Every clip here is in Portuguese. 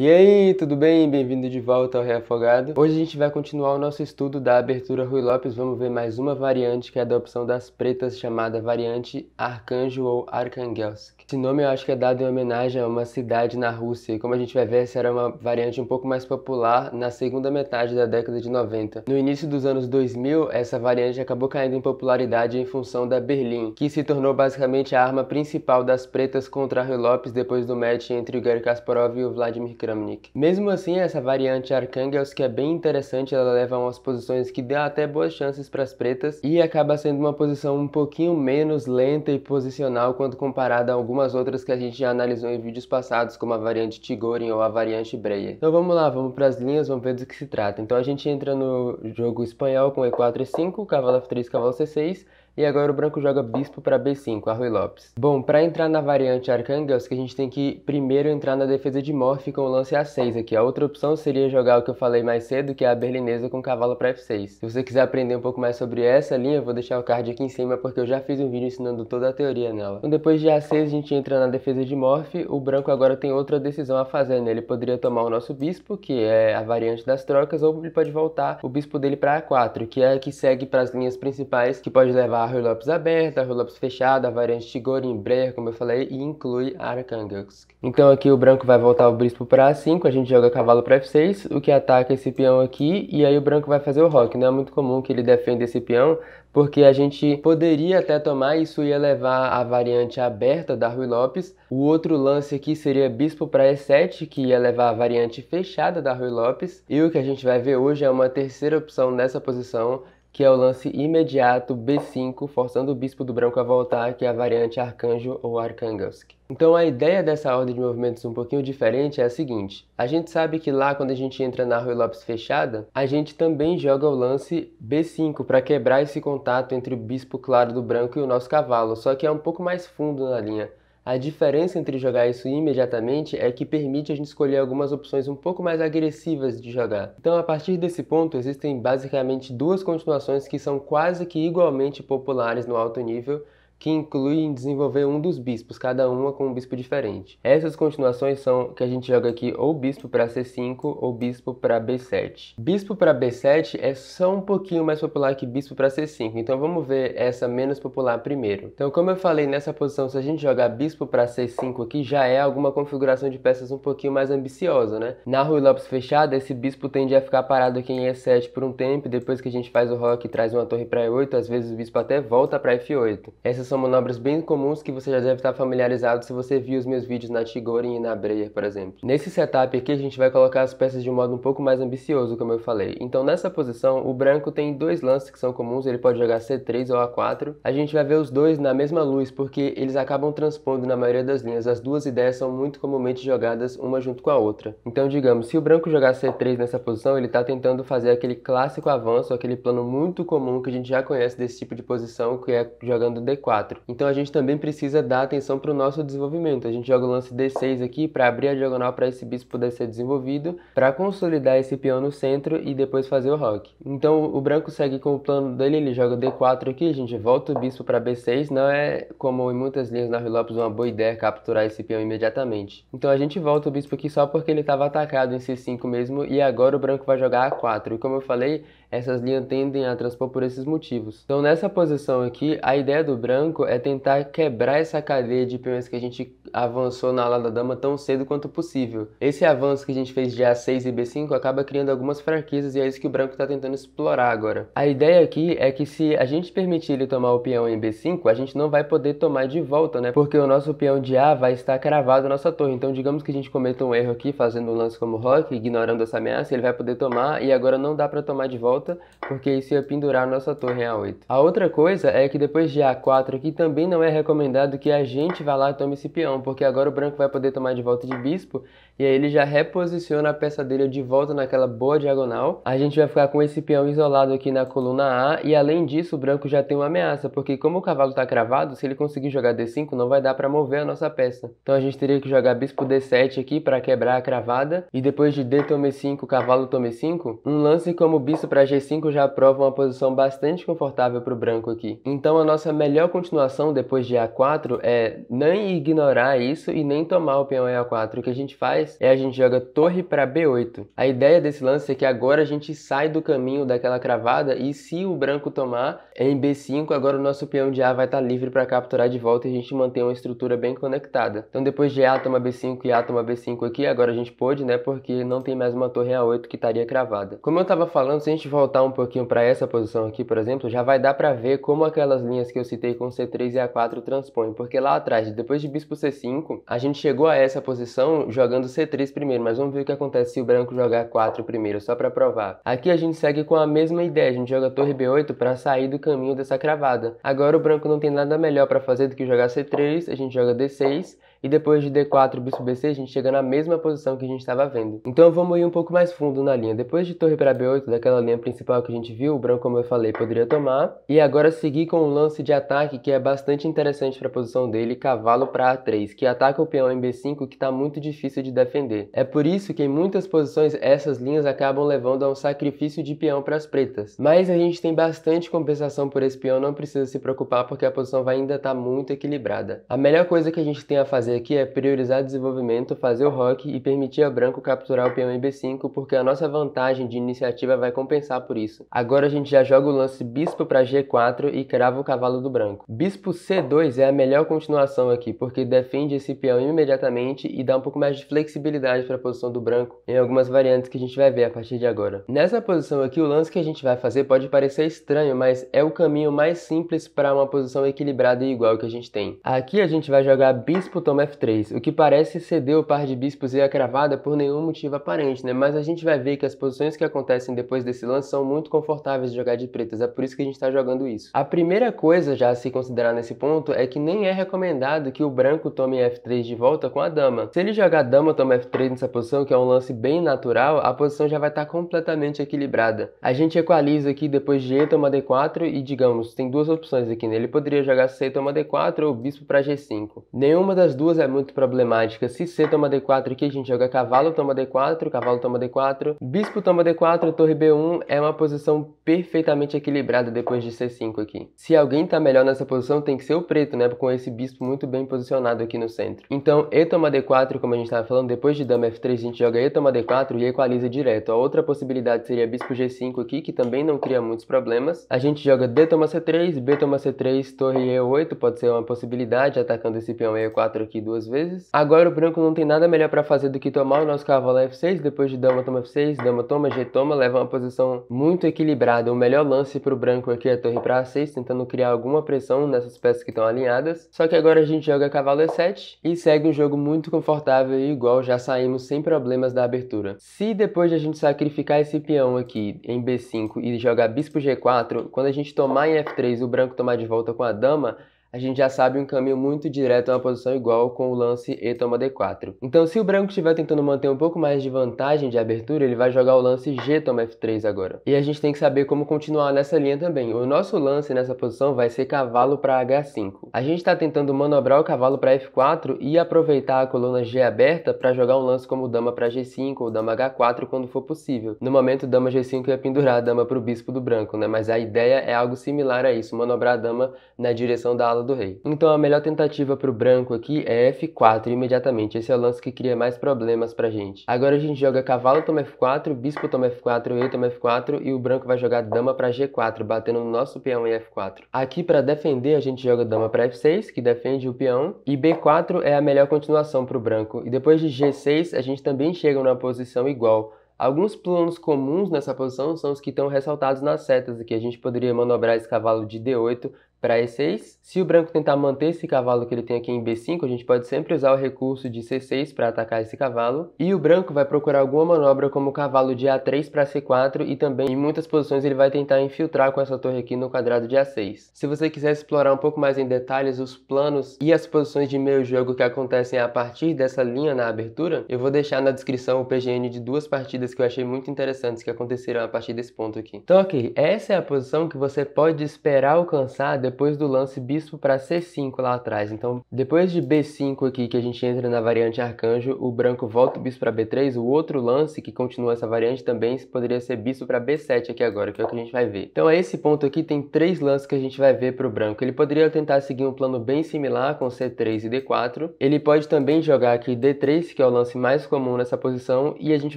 E aí, tudo bem? Bem-vindo de volta ao Reafogado. Hoje a gente vai continuar o nosso estudo da abertura Rui Lopes. Vamos ver mais uma variante que é a da opção das pretas, chamada variante Arcanjo ou Arcangelsk. Esse nome eu acho que é dado em homenagem a uma cidade na Rússia, e como a gente vai ver, essa era uma variante um pouco mais popular na segunda metade da década de 90. No início dos anos 2000, essa variante acabou caindo em popularidade em função da Berlim, que se tornou basicamente a arma principal das pretas contra Rui Lopes depois do match entre o Garry Kasparov e o Vladimir Kramnik. Mesmo assim, essa variante Arkhangels, que é bem interessante, ela leva a umas posições que dão até boas chances para as pretas, e acaba sendo uma posição um pouquinho menos lenta e posicional quando comparada a alguma algumas outras que a gente já analisou em vídeos passados, como a variante Tigorin ou a variante Breyer. Então vamos lá, vamos para as linhas, vamos ver do que se trata. Então a gente entra no jogo espanhol com E4 e 5, cavalo F3, cavalo C6, e agora o branco joga bispo para b5, a Lopes. Bom, para entrar na variante Arcangels, que a gente tem que primeiro entrar na defesa de Morph com o lance a6 aqui. A outra opção seria jogar o que eu falei mais cedo, que é a berlinesa com cavalo para f6. Se você quiser aprender um pouco mais sobre essa linha, eu vou deixar o card aqui em cima, porque eu já fiz um vídeo ensinando toda a teoria nela. Então depois de a6 a gente entra na defesa de Morph, o branco agora tem outra decisão a fazer, né? Ele poderia tomar o nosso bispo, que é a variante das trocas, ou ele pode voltar o bispo dele para a4, que é a que segue para as linhas principais, que pode levar a aberta, a Rollops fechada, a variante Tigorin, Breyer, como eu falei, e inclui Arkhangelsk. Então aqui o branco vai voltar o bispo para A5, a gente joga cavalo para F6, o que ataca esse peão aqui, e aí o branco vai fazer o rock. Não é muito comum que ele defenda esse peão, porque a gente poderia até tomar isso ia levar a variante aberta da Rui Lopes. O outro lance aqui seria bispo para E7, que ia levar a variante fechada da Rui Lopes. E o que a gente vai ver hoje é uma terceira opção nessa posição, que é o lance imediato B5, forçando o bispo do branco a voltar, que é a variante arcanjo ou arcangelsk. Então a ideia dessa ordem de movimentos um pouquinho diferente é a seguinte, a gente sabe que lá quando a gente entra na Rui Lopes fechada, a gente também joga o lance B5 para quebrar esse contato entre o bispo claro do branco e o nosso cavalo, só que é um pouco mais fundo na linha. A diferença entre jogar isso imediatamente é que permite a gente escolher algumas opções um pouco mais agressivas de jogar. Então, a partir desse ponto, existem basicamente duas continuações que são quase que igualmente populares no alto nível, que em desenvolver um dos bispos, cada uma com um bispo diferente. Essas continuações são que a gente joga aqui ou bispo para C5 ou bispo para B7. Bispo para B7 é só um pouquinho mais popular que bispo para C5, então vamos ver essa menos popular primeiro. Então, como eu falei, nessa posição, se a gente jogar bispo para C5 aqui, já é alguma configuração de peças um pouquinho mais ambiciosa, né? Na Rui Lopes fechada, esse bispo tende a ficar parado aqui em E7 por um tempo, depois que a gente faz o rock e traz uma torre para E8, às vezes o bispo até volta para F8. Essas são manobras bem comuns que você já deve estar familiarizado se você viu os meus vídeos na Tigorin e na Breyer, por exemplo. Nesse setup aqui a gente vai colocar as peças de um modo um pouco mais ambicioso, como eu falei. Então nessa posição, o branco tem dois lances que são comuns, ele pode jogar C3 ou A4. A gente vai ver os dois na mesma luz, porque eles acabam transpondo na maioria das linhas. As duas ideias são muito comumente jogadas uma junto com a outra. Então digamos, se o branco jogar C3 nessa posição, ele está tentando fazer aquele clássico avanço, aquele plano muito comum que a gente já conhece desse tipo de posição, que é jogando D4. 4. Então a gente também precisa dar atenção para o nosso desenvolvimento. A gente joga o lance D6 aqui para abrir a diagonal para esse bispo poder ser desenvolvido, para consolidar esse peão no centro e depois fazer o rock. Então o branco segue com o plano dele, ele joga D4 aqui, a gente volta o bispo para B6. Não é, como em muitas linhas na Rui Lopes, uma boa ideia capturar esse peão imediatamente. Então a gente volta o bispo aqui só porque ele estava atacado em C5 mesmo e agora o branco vai jogar A4. E como eu falei, essas linhas tendem a transpor por esses motivos. Então, nessa posição aqui, a ideia do branco é tentar quebrar essa cadeia de peões que a gente avançou na ala da dama tão cedo quanto possível. Esse avanço que a gente fez de A6 e B5 acaba criando algumas fraquezas e é isso que o branco está tentando explorar agora. A ideia aqui é que se a gente permitir ele tomar o peão em B5, a gente não vai poder tomar de volta, né? Porque o nosso peão de A vai estar cravado na nossa torre. Então, digamos que a gente cometa um erro aqui, fazendo um lance como rock, ignorando essa ameaça, ele vai poder tomar e agora não dá para tomar de volta volta, porque isso ia pendurar a nossa torre A8. A outra coisa é que depois de A4 aqui também não é recomendado que a gente vá lá e tome esse peão, porque agora o branco vai poder tomar de volta de bispo, e aí ele já reposiciona a peça dele de volta naquela boa diagonal. A gente vai ficar com esse peão isolado aqui na coluna A, e além disso o branco já tem uma ameaça, porque como o cavalo está cravado, se ele conseguir jogar D5 não vai dar para mover a nossa peça. Então a gente teria que jogar bispo D7 aqui para quebrar a cravada, e depois de D tome 5, cavalo tome 5, um lance como bispo para a G5 já aprova uma posição bastante confortável para o branco aqui. Então a nossa melhor continuação depois de A4 é nem ignorar isso e nem tomar o peão em A4. O que a gente faz é a gente joga torre para B8. A ideia desse lance é que agora a gente sai do caminho daquela cravada e se o branco tomar é em B5, agora o nosso peão de A vai estar tá livre para capturar de volta e a gente mantém uma estrutura bem conectada. Então depois de A toma B5 e A toma B5 aqui, agora a gente pôde, né, porque não tem mais uma torre A8 que estaria cravada. Como eu estava falando, se a gente voltar voltar um pouquinho para essa posição aqui, por exemplo, já vai dar para ver como aquelas linhas que eu citei com C3 e A4 transpõem, porque lá atrás, depois de bispo C5, a gente chegou a essa posição jogando C3 primeiro, mas vamos ver o que acontece se o branco jogar 4 primeiro, só para provar. Aqui a gente segue com a mesma ideia, a gente joga torre B8 para sair do caminho dessa cravada. Agora o branco não tem nada melhor para fazer do que jogar C3, a gente joga D6 e depois de D4 bispo B6 a gente chega na mesma posição que a gente estava vendo. Então vamos ir um pouco mais fundo na linha. Depois de torre para B8, daquela linha principal que a gente viu, o branco, como eu falei, poderia tomar. E agora seguir com um lance de ataque que é bastante interessante para a posição dele, cavalo para A3, que ataca o peão em B5 que está muito difícil de defender. É por isso que em muitas posições essas linhas acabam levando a um sacrifício de peão para as pretas. Mas a gente tem bastante compensação por esse peão, não precisa se preocupar porque a posição vai ainda estar tá muito equilibrada. A melhor coisa que a gente tem a fazer fazer aqui é priorizar desenvolvimento, fazer o rock e permitir a Branco capturar o peão em b 5 porque a nossa vantagem de iniciativa vai compensar por isso. Agora a gente já joga o lance Bispo para G4 e crava o cavalo do Branco. Bispo C2 é a melhor continuação aqui, porque defende esse peão imediatamente e dá um pouco mais de flexibilidade para a posição do Branco em algumas variantes que a gente vai ver a partir de agora. Nessa posição aqui, o lance que a gente vai fazer pode parecer estranho, mas é o caminho mais simples para uma posição equilibrada e igual que a gente tem. Aqui a gente vai jogar Bispo, toma F3, o que parece ceder o par de bispos e a cravada por nenhum motivo aparente, né? Mas a gente vai ver que as posições que acontecem depois desse lance são muito confortáveis de jogar de pretas, é por isso que a gente está jogando isso. A primeira coisa já a se considerar nesse ponto é que nem é recomendado que o branco tome F3 de volta com a dama. Se ele jogar dama toma F3 nessa posição, que é um lance bem natural, a posição já vai estar tá completamente equilibrada. A gente equaliza aqui depois de E toma D4 e, digamos, tem duas opções aqui, né? Ele poderia jogar C toma D4 ou bispo para G5. Nenhuma das duas é muito problemática. Se C toma D4 aqui, a gente joga cavalo, toma D4, cavalo toma D4, bispo toma D4, torre B1 é uma posição perfeitamente equilibrada depois de C5 aqui. Se alguém tá melhor nessa posição, tem que ser o preto, né? Com esse bispo muito bem posicionado aqui no centro. Então, E toma D4, como a gente tava falando, depois de dama F3, a gente joga E toma D4 e equaliza direto. A outra possibilidade seria bispo G5 aqui, que também não cria muitos problemas. A gente joga D toma C3, B toma C3, torre E8, pode ser uma possibilidade, atacando esse peão E4 aqui aqui duas vezes. Agora o branco não tem nada melhor para fazer do que tomar o nosso cavalo F6, depois de dama toma F6, dama toma, G toma, leva uma posição muito equilibrada. O melhor lance para o branco aqui é a torre para A6, tentando criar alguma pressão nessas peças que estão alinhadas. Só que agora a gente joga cavalo E7 e segue um jogo muito confortável e igual já saímos sem problemas da abertura. Se depois de a gente sacrificar esse peão aqui em B5 e jogar bispo G4, quando a gente tomar em F3 o branco tomar de volta com a dama, a gente já sabe um caminho muito direto a uma posição igual com o lance e toma D4. Então, se o branco estiver tentando manter um pouco mais de vantagem de abertura, ele vai jogar o lance G toma F3 agora. E a gente tem que saber como continuar nessa linha também. O nosso lance nessa posição vai ser cavalo para H5. A gente está tentando manobrar o cavalo para F4 e aproveitar a coluna G aberta para jogar um lance como dama para G5 ou dama H4 quando for possível. No momento, dama G5 ia pendurar a dama para o bispo do branco, né? Mas a ideia é algo similar a isso, manobrar a dama na direção da ala do rei. Então a melhor tentativa para o branco aqui é F4 imediatamente. Esse é o lance que cria mais problemas a gente. Agora a gente joga cavalo toma F4, bispo toma F4, rei toma F4 e o branco vai jogar dama para G4, batendo no nosso peão em F4. Aqui para defender a gente joga dama para F6, que defende o peão, e B4 é a melhor continuação para o branco. E depois de G6 a gente também chega numa posição igual. Alguns planos comuns nessa posição são os que estão ressaltados nas setas, e que a gente poderia manobrar esse cavalo de D8 para E6. Se o branco tentar manter esse cavalo que ele tem aqui em B5, a gente pode sempre usar o recurso de C6 para atacar esse cavalo. E o branco vai procurar alguma manobra como o cavalo de A3 para C4 e também em muitas posições ele vai tentar infiltrar com essa torre aqui no quadrado de A6. Se você quiser explorar um pouco mais em detalhes os planos e as posições de meio jogo que acontecem a partir dessa linha na abertura, eu vou deixar na descrição o PGN de duas partidas que eu achei muito interessantes que aconteceram a partir desse ponto aqui. Então ok, essa é a posição que você pode esperar alcançar depois depois do lance bispo para C5 lá atrás. Então, depois de B5 aqui, que a gente entra na variante arcanjo, o branco volta o bispo para B3. O outro lance que continua essa variante também poderia ser bispo para B7 aqui agora, que é o que a gente vai ver. Então, a esse ponto aqui, tem três lances que a gente vai ver para o branco. Ele poderia tentar seguir um plano bem similar com C3 e D4. Ele pode também jogar aqui D3, que é o lance mais comum nessa posição, e a gente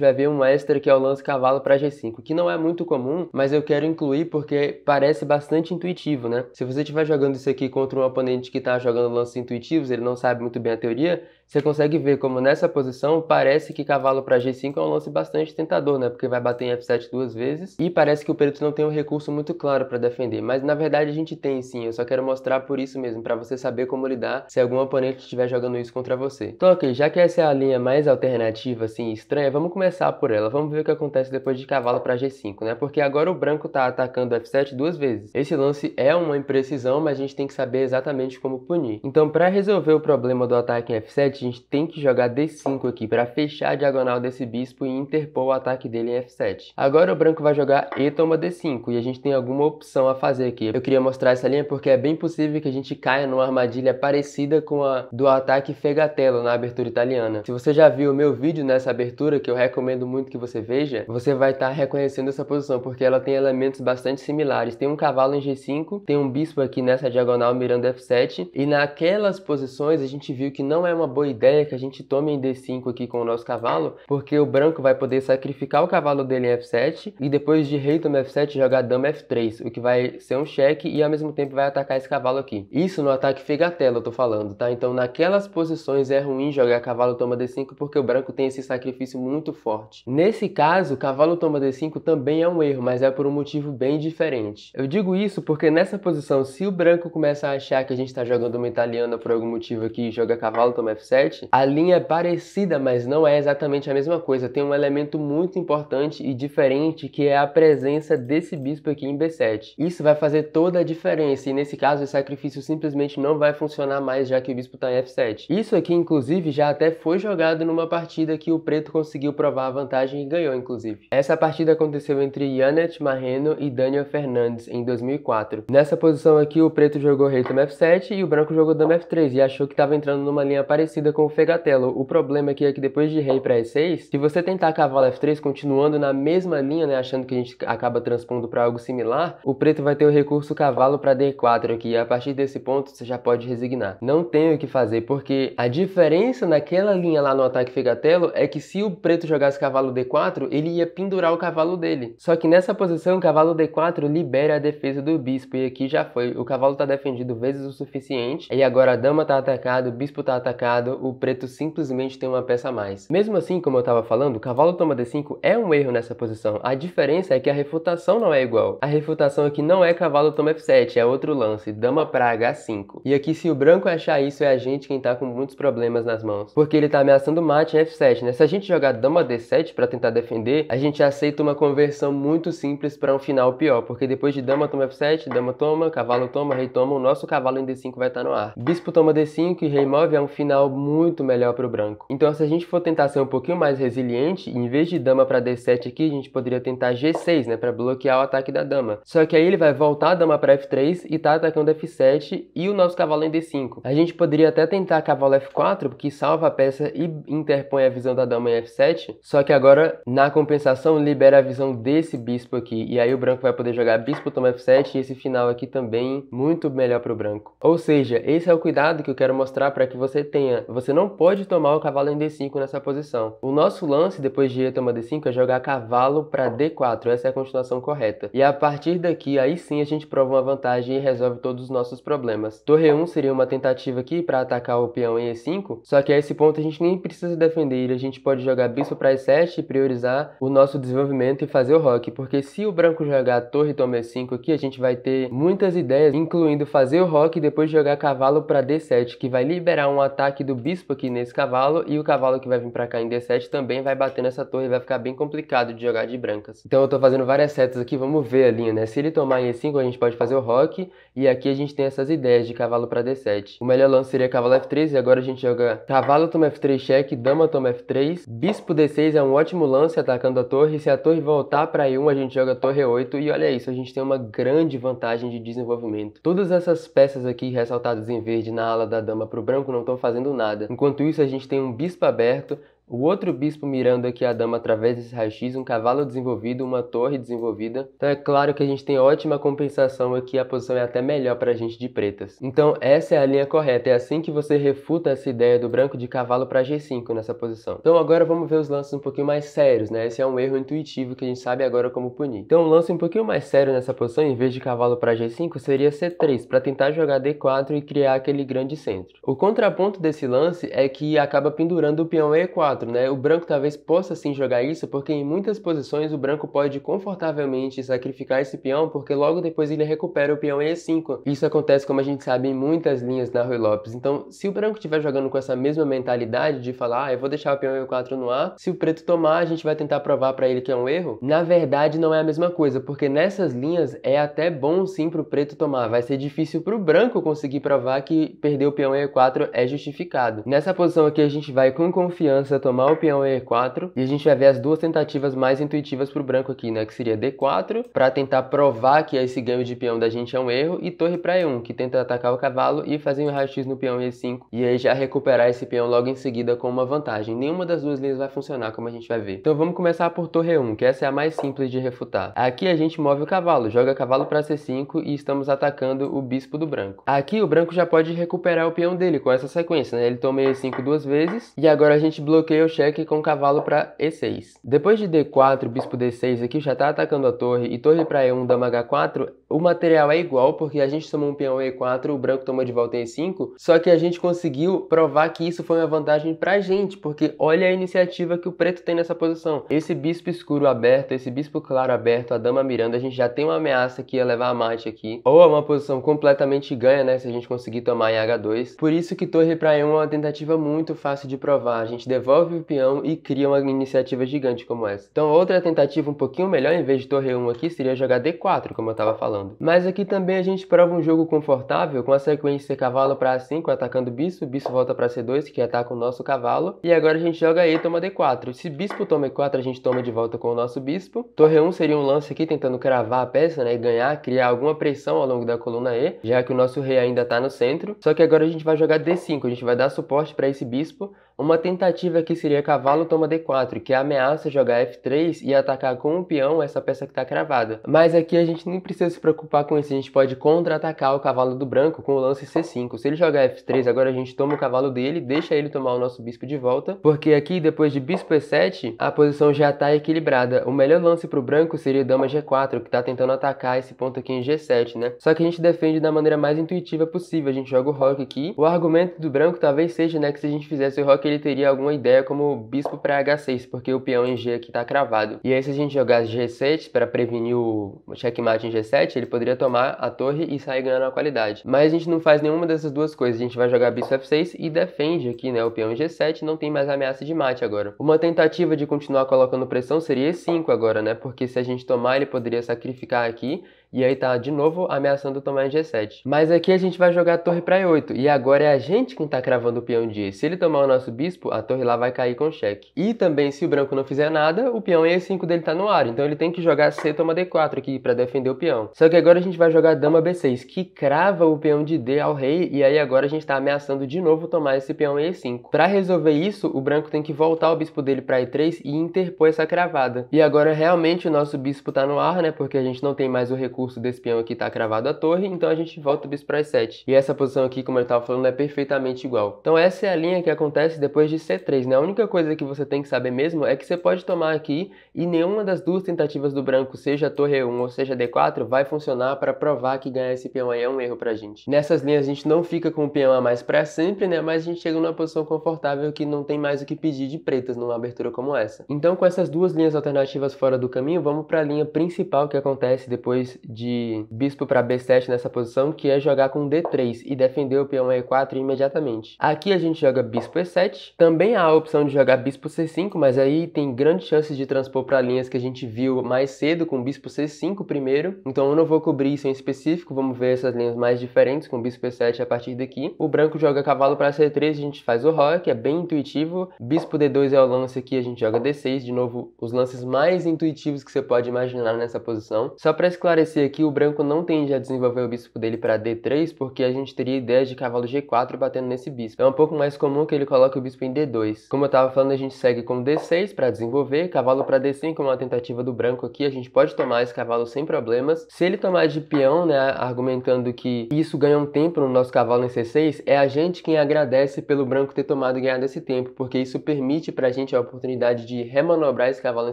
vai ver um extra que é o lance cavalo para G5, que não é muito comum, mas eu quero incluir porque parece bastante intuitivo, né? Se você você estiver jogando isso aqui contra um oponente que está jogando lances intuitivos, ele não sabe muito bem a teoria, você consegue ver como nessa posição parece que cavalo para G5 é um lance bastante tentador, né? Porque vai bater em F7 duas vezes e parece que o Perito não tem um recurso muito claro para defender. Mas na verdade a gente tem sim, eu só quero mostrar por isso mesmo, para você saber como lidar se algum oponente estiver jogando isso contra você. Então ok, já que essa é a linha mais alternativa, assim, estranha, vamos começar por ela. Vamos ver o que acontece depois de cavalo para G5, né? Porque agora o branco tá atacando F7 duas vezes. Esse lance é uma imprecisão, mas a gente tem que saber exatamente como punir. Então para resolver o problema do ataque em F7, a gente tem que jogar D5 aqui para fechar a diagonal desse bispo e interpor o ataque dele em F7. Agora o branco vai jogar E toma D5 e a gente tem alguma opção a fazer aqui. Eu queria mostrar essa linha porque é bem possível que a gente caia numa armadilha parecida com a do ataque fegatello na abertura italiana. Se você já viu o meu vídeo nessa abertura, que eu recomendo muito que você veja, você vai estar tá reconhecendo essa posição porque ela tem elementos bastante similares. Tem um cavalo em G5, tem um bispo aqui nessa diagonal mirando F7 e naquelas posições a gente viu que não é uma boa boa ideia que a gente tome em D5 aqui com o nosso cavalo, porque o branco vai poder sacrificar o cavalo dele em F7 e depois de rei toma F7 jogar dama F3, o que vai ser um cheque e ao mesmo tempo vai atacar esse cavalo aqui. Isso no ataque figatela eu tô falando, tá? Então naquelas posições é ruim jogar cavalo toma D5 porque o branco tem esse sacrifício muito forte. Nesse caso, cavalo toma D5 também é um erro, mas é por um motivo bem diferente. Eu digo isso porque nessa posição, se o branco começa a achar que a gente tá jogando uma italiana por algum motivo aqui e joga cavalo toma F7, 7, a linha é parecida, mas não é exatamente a mesma coisa. Tem um elemento muito importante e diferente que é a presença desse bispo aqui em B7. Isso vai fazer toda a diferença e nesse caso o sacrifício simplesmente não vai funcionar mais já que o bispo está em F7. Isso aqui inclusive já até foi jogado numa partida que o preto conseguiu provar a vantagem e ganhou inclusive. Essa partida aconteceu entre Janet Marreno e Daniel Fernandes em 2004. Nessa posição aqui o preto jogou rei F7 e o branco jogou dama F3 e achou que estava entrando numa linha parecida parecida com o Fegatello. O problema aqui é que depois de rei para E6, se você tentar cavalo F3 continuando na mesma linha, né, achando que a gente acaba transpondo para algo similar, o preto vai ter o recurso cavalo para D4 aqui, e a partir desse ponto você já pode resignar. Não tem o que fazer, porque a diferença naquela linha lá no ataque Fegatello é que se o preto jogasse cavalo D4, ele ia pendurar o cavalo dele. Só que nessa posição, o cavalo D4 libera a defesa do bispo, e aqui já foi. O cavalo tá defendido vezes o suficiente, e agora a dama tá atacada, o bispo tá atacado, o preto simplesmente tem uma peça a mais. Mesmo assim, como eu estava falando, cavalo toma d5 é um erro nessa posição. A diferença é que a refutação não é igual. A refutação aqui não é cavalo toma f7, é outro lance, dama para h5. E aqui se o branco achar isso, é a gente quem tá com muitos problemas nas mãos. Porque ele tá ameaçando mate em f7, né? Se a gente jogar dama d7 para tentar defender, a gente aceita uma conversão muito simples para um final pior, porque depois de dama toma f7, dama toma, cavalo toma, rei toma, o nosso cavalo em d5 vai estar tá no ar. Bispo toma d5 e rei move é um final muito muito melhor para o branco. Então se a gente for tentar ser um pouquinho mais resiliente, em vez de dama para D7 aqui, a gente poderia tentar G6, né, para bloquear o ataque da dama. Só que aí ele vai voltar a dama para F3 e tá atacando F7 e o nosso cavalo em D5. A gente poderia até tentar cavalo F4, que salva a peça e interpõe a visão da dama em F7, só que agora na compensação libera a visão desse bispo aqui e aí o branco vai poder jogar bispo toma F7 e esse final aqui também muito melhor para o branco. Ou seja, esse é o cuidado que eu quero mostrar para que você tenha você não pode tomar o cavalo em D5 nessa posição. O nosso lance, depois de tomar D5, é jogar cavalo para D4. Essa é a continuação correta. E a partir daqui, aí sim a gente prova uma vantagem e resolve todos os nossos problemas. Torre 1 seria uma tentativa aqui para atacar o peão em E5, só que a esse ponto a gente nem precisa defender, a gente pode jogar bispo para E7 e priorizar o nosso desenvolvimento e fazer o rock, porque se o branco jogar torre toma E5 aqui, a gente vai ter muitas ideias, incluindo fazer o rock e depois jogar cavalo para D7, que vai liberar um ataque do bispo aqui nesse cavalo e o cavalo que vai vir para cá em D7 também vai bater nessa torre e vai ficar bem complicado de jogar de brancas. Então eu tô fazendo várias setas aqui, vamos ver a linha, né? Se ele tomar em E5, a gente pode fazer o rock e aqui a gente tem essas ideias de cavalo para D7. O melhor lance seria cavalo F3 e agora a gente joga cavalo toma F3 cheque, dama toma F3. Bispo D6 é um ótimo lance atacando a torre. Se a torre voltar para E1, a gente joga torre E8 e olha isso, a gente tem uma grande vantagem de desenvolvimento. Todas essas peças aqui ressaltadas em verde na ala da dama para o branco não estão fazendo nada. Enquanto isso, a gente tem um bispo aberto o outro bispo mirando aqui a dama através desse raio-x, um cavalo desenvolvido, uma torre desenvolvida. Então é claro que a gente tem ótima compensação aqui, a posição é até melhor para a gente de pretas. Então essa é a linha correta, é assim que você refuta essa ideia do branco de cavalo para g5 nessa posição. Então agora vamos ver os lances um pouquinho mais sérios, né? Esse é um erro intuitivo que a gente sabe agora como punir. Então um lance um pouquinho mais sério nessa posição, em vez de cavalo para g5, seria c3, para tentar jogar d4 e criar aquele grande centro. O contraponto desse lance é que acaba pendurando o peão e4, 4, né, o branco talvez possa sim jogar isso, porque em muitas posições o branco pode confortavelmente sacrificar esse peão, porque logo depois ele recupera o peão E5. É isso acontece, como a gente sabe, em muitas linhas na Rui Lopes. Então, se o branco estiver jogando com essa mesma mentalidade de falar, ah, eu vou deixar o peão E4 no ar, se o preto tomar, a gente vai tentar provar para ele que é um erro, na verdade não é a mesma coisa, porque nessas linhas é até bom sim pro preto tomar, vai ser difícil pro branco conseguir provar que perder o peão E4 é justificado. Nessa posição aqui a gente vai com confiança tomar o peão E4 e a gente vai ver as duas tentativas mais intuitivas para o branco aqui, né? Que seria D4 para tentar provar que esse ganho de peão da gente é um erro e torre para E1 que tenta atacar o cavalo e fazer um raio X no peão E5 e aí já recuperar esse peão logo em seguida com uma vantagem. Nenhuma das duas linhas vai funcionar como a gente vai ver. Então vamos começar por torre 1 que essa é a mais simples de refutar. Aqui a gente move o cavalo, joga cavalo para C5 e estamos atacando o bispo do branco. Aqui o branco já pode recuperar o peão dele com essa sequência, né? Ele toma E5 duas vezes e agora a gente bloqueia bloqueia o cheque com cavalo para e6. Depois de d4, bispo d6 aqui já está atacando a torre e torre para e1, dama h4, o material é igual porque a gente tomou um peão e4, o branco tomou de volta e5, só que a gente conseguiu provar que isso foi uma vantagem para a gente, porque olha a iniciativa que o preto tem nessa posição. Esse bispo escuro aberto, esse bispo claro aberto, a dama mirando a gente já tem uma ameaça que ia levar a mate aqui, ou é uma posição completamente ganha, né, se a gente conseguir tomar em h2. Por isso que torre para e1 é uma tentativa muito fácil de provar. A gente devolve o peão e cria uma iniciativa gigante como essa. Então outra tentativa um pouquinho melhor, em vez de torre 1 aqui, seria jogar D4, como eu estava falando. Mas aqui também a gente prova um jogo confortável, com a sequência cavalo para A5, atacando bispo, bispo volta para C2, que ataca o nosso cavalo, e agora a gente joga E e toma D4. Se bispo toma E4, a gente toma de volta com o nosso bispo. Torre 1 seria um lance aqui, tentando cravar a peça, né, e ganhar, criar alguma pressão ao longo da coluna E, já que o nosso rei ainda está no centro. Só que agora a gente vai jogar D5, a gente vai dar suporte para esse bispo, uma tentativa aqui seria cavalo toma d4, que é ameaça jogar f3 e atacar com o um peão essa peça que está cravada. Mas aqui a gente nem precisa se preocupar com isso, a gente pode contra-atacar o cavalo do branco com o lance c5. Se ele jogar f3, agora a gente toma o cavalo dele, deixa ele tomar o nosso bispo de volta, porque aqui depois de bispo e7, a posição já está equilibrada. O melhor lance para o branco seria dama g4, que está tentando atacar esse ponto aqui em g7, né? Só que a gente defende da maneira mais intuitiva possível, a gente joga o rock aqui. O argumento do branco talvez seja, né, que se a gente fizesse o rock que ele teria alguma ideia como bispo para H6, porque o peão em G aqui tá cravado. E aí se a gente jogasse G7 para prevenir o checkmate em G7, ele poderia tomar a torre e sair ganhando a qualidade. Mas a gente não faz nenhuma dessas duas coisas, a gente vai jogar bispo F6 e defende aqui, né, o peão em G7, não tem mais ameaça de mate agora. Uma tentativa de continuar colocando pressão seria E5 agora, né, porque se a gente tomar ele poderia sacrificar aqui e aí tá de novo ameaçando tomar em G7. Mas aqui a gente vai jogar a torre pra E8. E agora é a gente quem tá cravando o peão de E. Se ele tomar o nosso bispo, a torre lá vai cair com cheque. E também, se o branco não fizer nada, o peão E5 dele tá no ar. Então ele tem que jogar C toma D4 aqui pra defender o peão. Só que agora a gente vai jogar dama B6, que crava o peão de D ao rei. E aí agora a gente tá ameaçando de novo tomar esse peão E5. Pra resolver isso, o branco tem que voltar o bispo dele pra E3 e interpor essa cravada. E agora realmente o nosso bispo tá no ar, né? Porque a gente não tem mais o recurso recurso desse peão aqui está cravado à torre, então a gente volta o bispo para E7. E essa posição aqui, como eu estava falando, é perfeitamente igual. Então essa é a linha que acontece depois de C3, né? A única coisa que você tem que saber mesmo é que você pode tomar aqui e nenhuma das duas tentativas do branco, seja torre E1 ou seja D4, vai funcionar para provar que ganhar esse peão aí é um erro pra gente. Nessas linhas a gente não fica com o peão a mais para sempre, né? Mas a gente chega numa posição confortável que não tem mais o que pedir de pretas numa abertura como essa. Então com essas duas linhas alternativas fora do caminho, vamos para a linha principal que acontece depois de bispo para B7 nessa posição, que é jogar com D3 e defender o peão E4 imediatamente. Aqui a gente joga bispo E7. Também há a opção de jogar bispo C5, mas aí tem grandes chances de transpor para linhas que a gente viu mais cedo com bispo C5 primeiro. Então eu não vou cobrir isso em específico, vamos ver essas linhas mais diferentes com bispo E7 a partir daqui. O branco joga cavalo para C3, a gente faz o rock, é bem intuitivo. Bispo D2 é o lance aqui, a gente joga D6, de novo os lances mais intuitivos que você pode imaginar nessa posição. Só para esclarecer acontecer aqui, o branco não tende a desenvolver o bispo dele para D3, porque a gente teria ideia de cavalo G4 batendo nesse bispo. É um pouco mais comum que ele coloque o bispo em D2. Como eu estava falando, a gente segue com D6 para desenvolver, cavalo para D5 é uma tentativa do branco aqui, a gente pode tomar esse cavalo sem problemas. Se ele tomar de peão, né, argumentando que isso ganha um tempo no nosso cavalo em C6, é a gente quem agradece pelo branco ter tomado e ganhado esse tempo, porque isso permite para a gente a oportunidade de remanobrar esse cavalo em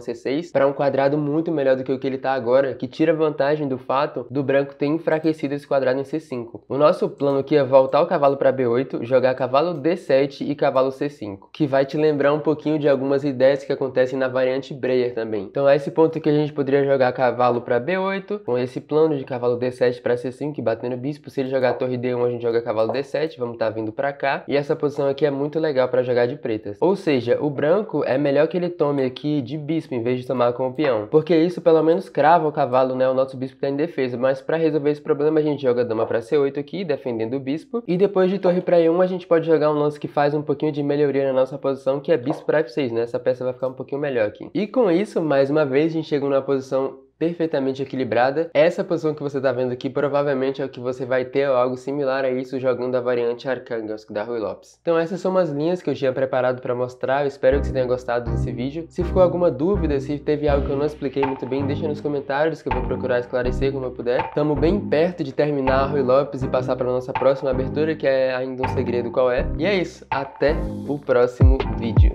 C6 para um quadrado muito melhor do que o que ele está agora, que tira vantagem do do fato do branco ter enfraquecido esse quadrado em C5. O nosso plano aqui é voltar o cavalo para B8, jogar cavalo D7 e cavalo C5, que vai te lembrar um pouquinho de algumas ideias que acontecem na variante Breyer também. Então é esse ponto que a gente poderia jogar cavalo para B8, com esse plano de cavalo D7 para C5 batendo bispo. Se ele jogar torre D1, a gente joga cavalo D7, vamos estar tá vindo para cá. E essa posição aqui é muito legal para jogar de pretas. Ou seja, o branco é melhor que ele tome aqui de bispo em vez de tomar com o peão, porque isso pelo menos crava o cavalo, né? O nosso bispo Tá em defesa. mas para resolver esse problema a gente joga dama para C8 aqui, defendendo o bispo. E depois de torre para E1 a gente pode jogar um lance que faz um pouquinho de melhoria na nossa posição, que é bispo para F6, né? Essa peça vai ficar um pouquinho melhor aqui. E com isso, mais uma vez, a gente chega numa posição perfeitamente equilibrada. Essa posição que você está vendo aqui provavelmente é o que você vai ter ou algo similar a isso jogando a variante Archangelsk da Rui Lopes. Então essas são as linhas que eu tinha preparado para mostrar, eu espero que você tenha gostado desse vídeo. Se ficou alguma dúvida, se teve algo que eu não expliquei muito bem, deixa nos comentários que eu vou procurar esclarecer como eu puder. Estamos bem perto de terminar a Rui Lopes e passar para nossa próxima abertura, que é ainda um segredo qual é. E é isso, até o próximo vídeo.